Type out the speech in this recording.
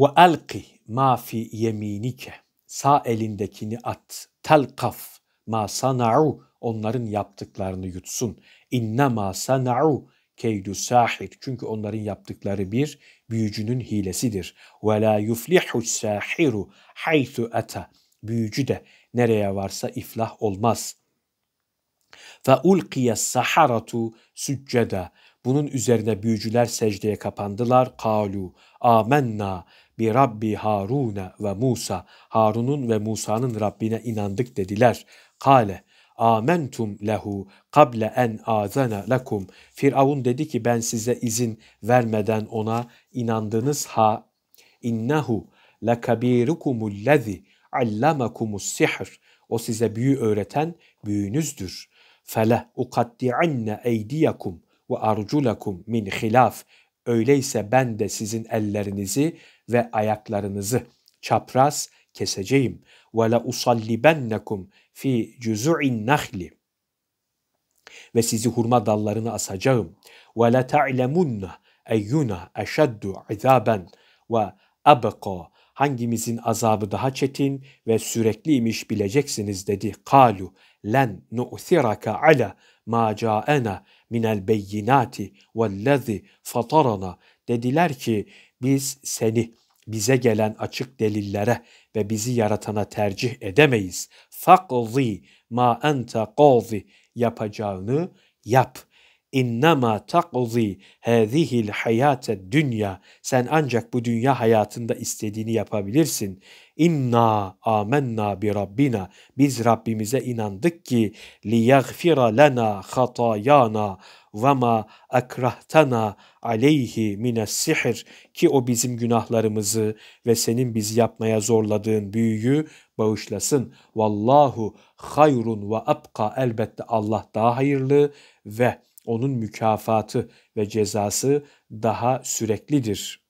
Ve alqi ma fi yeminike. Sağ elindekini at. Telkaf ma sana'u. Onların yaptıklarını yutsun. İnne ma sana'u keydü sahir. Çünkü onların yaptıkları bir büyücünün hilesidir. Ve la yuflihu sahiru haythu ata. Büyücü de nereye varsa iflah olmaz. Fe ulkiye saharatu sücceda. Bunun üzerine büyücüler secdeye kapandılar. Kalu amenna bi Rabbi Harun'e ve Musa. Harun'un ve Musa'nın Rabbine inandık dediler. Kale amentum lehu kable en azana lakum. Firavun dedi ki ben size izin vermeden ona inandınız ha. İnnehu lekabirukumul lezi allamakumus sihr. O size büyü öğreten büyünüzdür. Fele ukatti'anne eydiyakum ve arculakum min hilaf Öyleyse ben de sizin ellerinizi ve ayaklarınızı çapraz keseceğim. Ve la usallibennekum fi cüz'in nahli. Ve sizi hurma dallarını asacağım. Ve la ta'lemunna eyyuna eşeddu izaben ve abqa. Hangimizin azabı daha çetin ve sürekliymiş bileceksiniz dedi. Kalu len nu'thiraka ala ma ca'ena minel beyinati vellezî fatarana dediler ki biz seni bize gelen açık delillere ve bizi yaratana tercih edemeyiz. Fakzi ma ente qazi yapacağını yap innema takzi hazihil hayate dünya sen ancak bu dünya hayatında istediğini yapabilirsin. inna amenna bi rabbina biz Rabbimize inandık ki li yaghfira lana hatayana ve ma akrahtana aleyhi mines sihir ki o bizim günahlarımızı ve senin bizi yapmaya zorladığın büyüyü bağışlasın. Vallahu hayrun ve abqa elbette Allah daha hayırlı ve onun mükafatı ve cezası daha süreklidir.